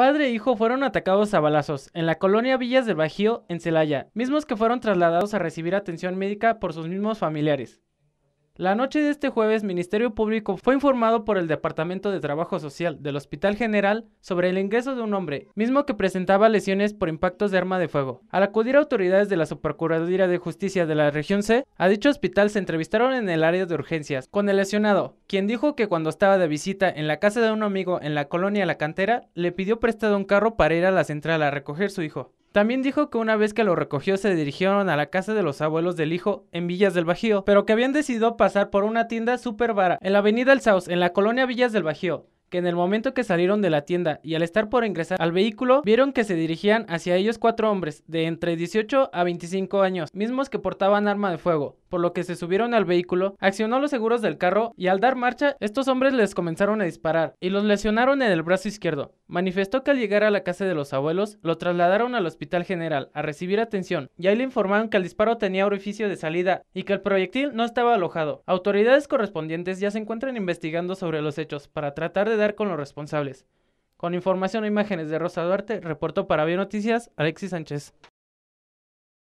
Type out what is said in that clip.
Padre e hijo fueron atacados a balazos en la colonia Villas del Bajío, en Celaya, mismos que fueron trasladados a recibir atención médica por sus mismos familiares. La noche de este jueves, Ministerio Público fue informado por el Departamento de Trabajo Social del Hospital General sobre el ingreso de un hombre, mismo que presentaba lesiones por impactos de arma de fuego. Al acudir a autoridades de la Supercuraduría de Justicia de la Región C, a dicho hospital se entrevistaron en el área de urgencias con el lesionado, quien dijo que cuando estaba de visita en la casa de un amigo en la colonia La Cantera, le pidió prestado un carro para ir a la central a recoger su hijo. También dijo que una vez que lo recogió se dirigieron a la casa de los abuelos del hijo en Villas del Bajío, pero que habían decidido pasar por una tienda súper vara en la avenida El Saus, en la colonia Villas del Bajío que en el momento que salieron de la tienda y al estar por ingresar al vehículo, vieron que se dirigían hacia ellos cuatro hombres de entre 18 a 25 años, mismos que portaban arma de fuego, por lo que se subieron al vehículo, accionó los seguros del carro y al dar marcha, estos hombres les comenzaron a disparar y los lesionaron en el brazo izquierdo, Manifestó que al llegar a la casa de los abuelos, lo trasladaron al hospital general a recibir atención y ahí le informaron que el disparo tenía orificio de salida y que el proyectil no estaba alojado. Autoridades correspondientes ya se encuentran investigando sobre los hechos para tratar de dar con los responsables. Con información e imágenes de Rosa Duarte, reportó para Bionoticias, Noticias Alexis Sánchez.